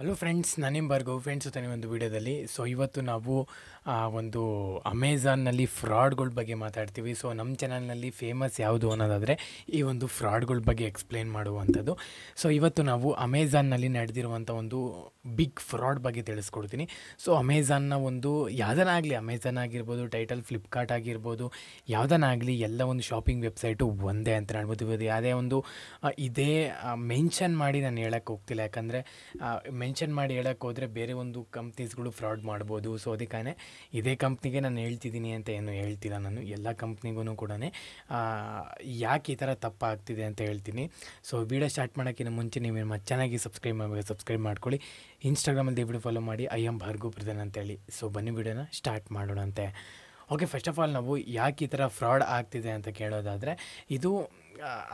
hello friends ನಾನೇನು Bhargav friends ಜೊತೆ ಒಂದು ವಿಡಿಯೋದಲ್ಲಿ ಸೊ ಇವತ್ತು ನಾವು ಒಂದು ಅಮೆಝಾನ್ನಲ್ಲಿ ಫ್ರಾಡ್ಗಳ ಬಗ್ಗೆ ಮಾತಾಡ್ತೀವಿ ಸೊ ನಮ್ಮ ಚಾನಲ್ನಲ್ಲಿ ಫೇಮಸ್ ಯಾವುದು ಅನ್ನೋದಾದರೆ ಈ ಒಂದು ಫ್ರಾಡ್ಗಳ ಬಗ್ಗೆ ಎಕ್ಸ್ಪ್ಲೇನ್ ಮಾಡುವಂಥದ್ದು ಸೊ ಇವತ್ತು ನಾವು ಅಮೆಝಾನ್ನಲ್ಲಿ ನಡೆದಿರುವಂಥ ಒಂದು ಬಿಗ್ ಫ್ರಾಡ್ ಬಗ್ಗೆ ತಿಳಿಸ್ಕೊಡ್ತೀನಿ ಸೊ ಅಮೆಝಾನ್ನ ಒಂದು ಯಾವುದನ್ನಾಗಲಿ ಅಮೆಝಾನ್ ಆಗಿರ್ಬೋದು ಟೈಟಲ್ ಫ್ಲಿಪ್ಕಾರ್ಟ್ ಆಗಿರ್ಬೋದು ಆಗಲಿ ಎಲ್ಲ ಒಂದು ಶಾಪಿಂಗ್ ವೆಬ್ಸೈಟು ಒಂದೇ ಅಂತ ಹೇಳ್ಬೋದು ಯಾವುದೇ ಒಂದು ಇದೇ ಮೆನ್ಷನ್ ಮಾಡಿ ನಾನು ಹೇಳೋಕ್ಕೆ ಹೋಗ್ತಿಲ್ಲ ಯಾಕಂದರೆ ಮೆನ್ಷನ್ ಮಾಡಿ ಹೋದರೆ ಬೇರೆ ಒಂದು ಕಂಪ್ನೀಸ್ಗಳು ಫ್ರಾಡ್ ಮಾಡ್ಬೋದು ಸೊ ಅದಕ್ಕಾನೆ ಇದೇ ಕಂಪ್ನಿಗೆ ನಾನು ಹೇಳ್ತಿದ್ದೀನಿ ಅಂತ ಏನು ಹೇಳ್ತಿಲ್ಲ ನಾನು ಎಲ್ಲ ಕಂಪ್ನಿಗೂ ಕೂಡ ಯಾಕೆ ಈ ಥರ ತಪ್ಪಾಗ್ತಿದೆ ಅಂತ ಹೇಳ್ತೀನಿ ಸೊ ವಿಡಿಯೋ ಸ್ಟಾರ್ಟ್ ಮಾಡೋಕ್ಕಿಂತ ಮುಂಚೆ ನೀವು ನಿಮ್ಮ ಚೆನ್ನಾಗಿ ಸಬ್ಸ್ಕ್ರೈಬ್ ಮಾಡಬೇಕು ಸಬ್ಸ್ಕ್ರೈಬ್ ಮಾಡ್ಕೊಳ್ಳಿ ಇನ್ಸ್ಟಾಗ್ರಾಮಲ್ಲಿ ದೇವಿಡಿಯೋ ಫಾಲೋ ಮಾಡಿ ಐ ಎಮ್ ಭರ್ಗು ಪ್ರಧಾನ್ ಅಂತೇಳಿ ಸೊ ಬನ್ನಿ ವಿಡಿಯೋನ ಸ್ಟಾರ್ಟ್ ಮಾಡೋಣಂತೆ ಓಕೆ ಫಸ್ಟ್ ಆಫ್ ಆಲ್ ನಾವು ಯಾಕೆ ಈ ಥರ ಫ್ರಾಡ್ ಆಗ್ತಿದೆ ಅಂತ ಕೇಳೋದಾದರೆ ಇದು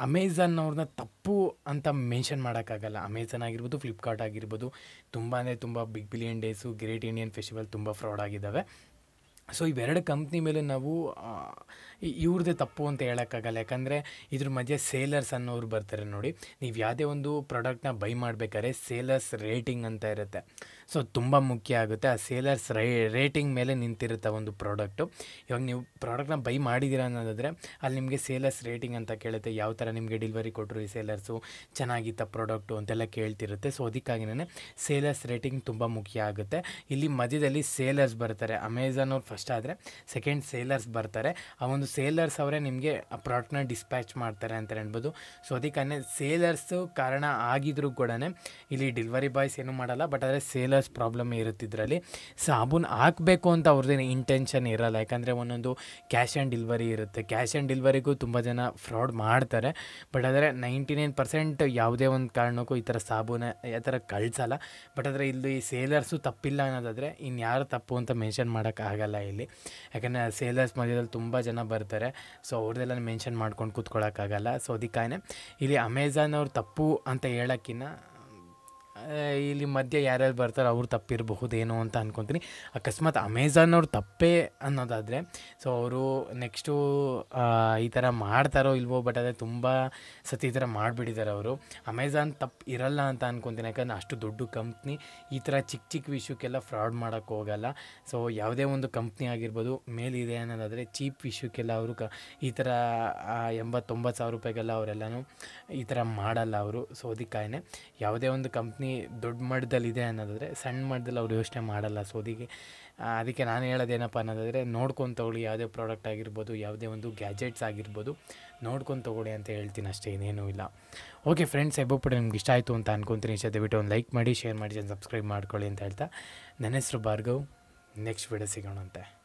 ಅಮೆಝಾನ್ ಅವ್ರನ್ನ ತಪ್ಪು ಅಂತ ಮೆನ್ಷನ್ ಮಾಡೋಕ್ಕಾಗಲ್ಲ ಅಮೆಝಾನ್ ಆಗಿರ್ಬೋದು ಫ್ಲಿಪ್ಕಾರ್ಟ್ ಆಗಿರ್ಬೋದು ತುಂಬ ಅಂದರೆ ತುಂಬ big billion days great Indian festival ತುಂಬ ಫ್ರಾಡ್ ಆಗಿದ್ದಾವೆ ಸೊ ಇವೆರಡು ಕಂಪ್ನಿ ಮೇಲೆ ನಾವು ಇವ್ರದ್ದೇ ತಪ್ಪು ಅಂತ ಹೇಳೋಕ್ಕಾಗಲ್ಲ ಯಾಕಂದರೆ ಇದ್ರ ಮಧ್ಯೆ ಸೇಲರ್ಸ್ ಅನ್ನೋರು ಬರ್ತಾರೆ ನೋಡಿ ನೀವು ಯಾವುದೇ ಒಂದು ಪ್ರಾಡಕ್ಟ್ನ ಬೈ ಮಾಡಬೇಕಾದ್ರೆ ಸೇಲರ್ಸ್ ರೇಟಿಂಗ್ ಅಂತ ಇರುತ್ತೆ ಸೊ ತುಂಬ ಮುಖ್ಯ ಆಗುತ್ತೆ ಆ ಸೇಲರ್ಸ್ ರೈ ರೇಟಿಂಗ್ ಮೇಲೆ ನಿಂತಿರುತ್ತೆ ಒಂದು ಪ್ರಾಡಕ್ಟು ಇವಾಗ ನೀವು ಪ್ರಾಡಕ್ಟ್ನ ಬೈ ಮಾಡಿದ್ದೀರಾ ಅನ್ನೋದಾದರೆ ಅಲ್ಲಿ ನಿಮಗೆ ಸೇಲರ್ಸ್ ರೇಟಿಂಗ್ ಅಂತ ಕೇಳುತ್ತೆ ಯಾವ ಥರ ನಿಮಗೆ ಡೆಲಿವರಿ ಕೊಟ್ಟರು ಈ ಸೇಲರ್ಸು ಚೆನ್ನಾಗಿತ್ತ ಪ್ರಾಡಕ್ಟು ಅಂತೆಲ್ಲ ಕೇಳ್ತಿರುತ್ತೆ ಸೊ ಅದಕ್ಕಾಗಿನೇ ಸೇಲರ್ಸ್ ರೇಟಿಂಗ್ ತುಂಬ ಮುಖ್ಯ ಆಗುತ್ತೆ ಇಲ್ಲಿ ಮಧ್ಯದಲ್ಲಿ ಸೇಲರ್ಸ್ ಬರ್ತಾರೆ ಅಮೆಝಾನ್ ಅವ್ರು ಫಸ್ಟ್ ಆದರೆ ಸೆಕೆಂಡ್ ಸೇಲರ್ಸ್ ಬರ್ತಾರೆ ಆ ಒಂದು ಸೇಲರ್ಸ್ ಅವರೇ ನಿಮಗೆ ಆ ಪ್ರಾಡಕ್ಟ್ನ ಡಿಸ್ಪ್ಯಾಚ್ ಮಾಡ್ತಾರೆ ಅಂತ ಹೇಳ್ಬೋದು ಸೊ ಅದಕ್ಕೆ ಸೇಲರ್ಸು ಕಾರಣ ಆಗಿದ್ರು ಕೂಡ ಇಲ್ಲಿ ಡೆಲಿವರಿ ಬಾಯ್ಸ್ ಏನೂ ಮಾಡಲ್ಲ ಬಟ್ ಆದರೆ ಸೇಲರ್ಸ್ ಪ್ರಾಬ್ಲಮ್ ಇರುತ್ತೆ ಇದರಲ್ಲಿ ಸಾಬೂನು ಹಾಕಬೇಕು ಅಂತ ಅವ್ರದ್ದೇನು ಇಂಟೆನ್ಷನ್ ಇರಲ್ಲ ಯಾಕಂದರೆ ಒಂದೊಂದು ಕ್ಯಾಶ್ ಆ್ಯಂಡ್ ಡೆಲಿವರಿ ಇರುತ್ತೆ ಕ್ಯಾಶ್ ಆ್ಯಂಡ್ ಡೆಲಿವರಿಗೂ ತುಂಬ ಜನ ಫ್ರಾಡ್ ಮಾಡ್ತಾರೆ ಬಟ್ ಆದರೆ ನೈಂಟಿ ನೈನ್ ಪರ್ಸೆಂಟ್ ಯಾವುದೇ ಒಂದು ಕಾರಣಕ್ಕೂ ಈ ಥರ ಸಾಬೂನ ಯಾವ ಥರ ಕಳಿಸಲ್ಲ ಬಟ್ ಆದರೆ ಇಲ್ಲಿ ಸೇಲರ್ಸು ತಪ್ಪಿಲ್ಲ ಅನ್ನೋದಾದರೆ ಯಾರು ತಪ್ಪು ಅಂತ ಮೆನ್ಷನ್ ಮಾಡೋಕ್ಕಾಗಲ್ಲ ಇಲ್ಲಿ ಯಾಕಂದರೆ ಸೇಲರ್ಸ್ ಮಧ್ಯದಲ್ಲಿ ತುಂಬ ಜನ ಬರ್ತಾರೆ ಸೊ ಅವ್ರದ್ದೆಲ್ಲ ಮೆನ್ಷನ್ ಮಾಡ್ಕೊಂಡು ಕೂತ್ಕೊಳ್ಳೋಕ್ಕಾಗಲ್ಲ ಸೊ ಅದಕ್ಕಾಗಿ ಇಲ್ಲಿ ಅಮೆಝಾನ್ ಅವ್ರು ತಪ್ಪು ಅಂತ ಹೇಳೋಕ್ಕಿನ್ನ ಇಲ್ಲಿ ಮಧ್ಯೆ ಯಾರ್ಯಾರು ಬರ್ತಾರೋ ಅವ್ರು ತಪ್ಪಿರಬಹುದೇನೋ ಅಂತ ಅಂದ್ಕೊತೀನಿ ಅಕಸ್ಮಾತ್ ಅಮೆಝಾನ್ ಅವ್ರು ತಪ್ಪೇ ಅನ್ನೋದಾದರೆ ಸೊ ಅವರು ನೆಕ್ಸ್ಟು ಈ ಥರ ಮಾಡ್ತಾರೋ ಇಲ್ವೋ ಬಟ್ ಅದೇ ತುಂಬ ಸತಿ ಈ ಥರ ಮಾಡಿಬಿಟ್ಟಿದ್ದಾರೆ ಅವರು ಅಮೆಝಾನ್ ತಪ್ಪು ಇರಲ್ಲ ಅಂತ ಅಂದ್ಕೊತೀನಿ ಯಾಕಂದರೆ ಅಷ್ಟು ದೊಡ್ಡ ಕಂಪ್ನಿ ಈ ಥರ ಚಿಕ್ಕ ಚಿಕ್ಕ ವಿಷಯಕ್ಕೆಲ್ಲ ಫ್ರಾಡ್ ಮಾಡೋಕ್ಕೆ ಹೋಗಲ್ಲ ಸೊ ಯಾವುದೇ ಒಂದು ಕಂಪ್ನಿ ಆಗಿರ್ಬೋದು ಮೇಲಿದೆ ಅನ್ನೋದಾದರೆ ಚೀಪ್ ವಿಷಯಕ್ಕೆಲ್ಲ ಅವರು ಕ ಈ ಥರ ಎಂಬತ್ತೊಂಬತ್ತು ಸಾವಿರ ರೂಪಾಯಿಗೆಲ್ಲ ಅವರೆಲ್ಲನೂ ಈ ಥರ ಮಾಡಲ್ಲ ಅವರು ಸೊ ಅದಕ್ಕಾಯೇ ಯಾವುದೇ ಒಂದು ಕಂಪ್ನಿ ದೊಡ್ಡ ಇದೆ ಅನ್ನೋದಾದರೆ ಸಣ್ಣ ಮಟ್ಟದಲ್ಲಿ ಅವ್ರು ಯೋಚನೆ ಮಾಡಲ್ಲ ಸೊ ಅದಕ್ಕೆ ಅದಕ್ಕೆ ನಾನು ಹೇಳೋದೇನಪ್ಪ ಅನ್ನೋದಾದರೆ ನೋಡ್ಕೊಂಡು ತಗೊಳ್ಳಿ ಯಾವುದೇ ಪ್ರಾಡಕ್ಟ್ ಆಗಿರ್ಬೋದು ಯಾವುದೇ ಒಂದು ಗ್ಯಾಜೆಟ್ಸ್ ಆಗಿರ್ಬೋದು ನೋಡ್ಕೊಂಡು ತಗೊಳ್ಳಿ ಅಂತ ಹೇಳ್ತೀನಿ ಅಷ್ಟೇ ಇನ್ನೇನೂ ಇಲ್ಲ ಓಕೆ ಫ್ರೆಂಡ್ಸ್ ಎಬ್ಬೋ ನಿಮ್ಗೆ ಇಷ್ಟ ಆಯಿತು ಅಂತ ಅನ್ಕೊಂತೀನಿ ಇಷ್ಟ ದಯವಿಟ್ಟು ಒಂದು ಲೈಕ್ ಮಾಡಿ ಶೇರ್ ಮಾಡಿ ಸಬ್ಸ್ಕ್ರೈಬ್ ಮಾಡ್ಕೊಳ್ಳಿ ಅಂತ ಹೇಳ್ತಾ ನನ್ನ ಹೆಸರು ಭಾರ್ಗವ್ ನೆಕ್ಸ್ಟ್ ವಿಡಿಯೋ ಸಿಗೋಣಂತೆ